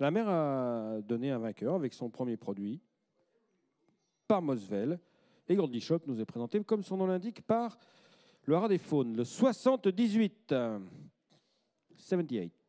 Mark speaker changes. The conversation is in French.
Speaker 1: La mère a donné un vainqueur avec son premier produit par Mosvel. Et Shop nous est présenté, comme son nom l'indique, par le Haras des Faunes, le 78. 78.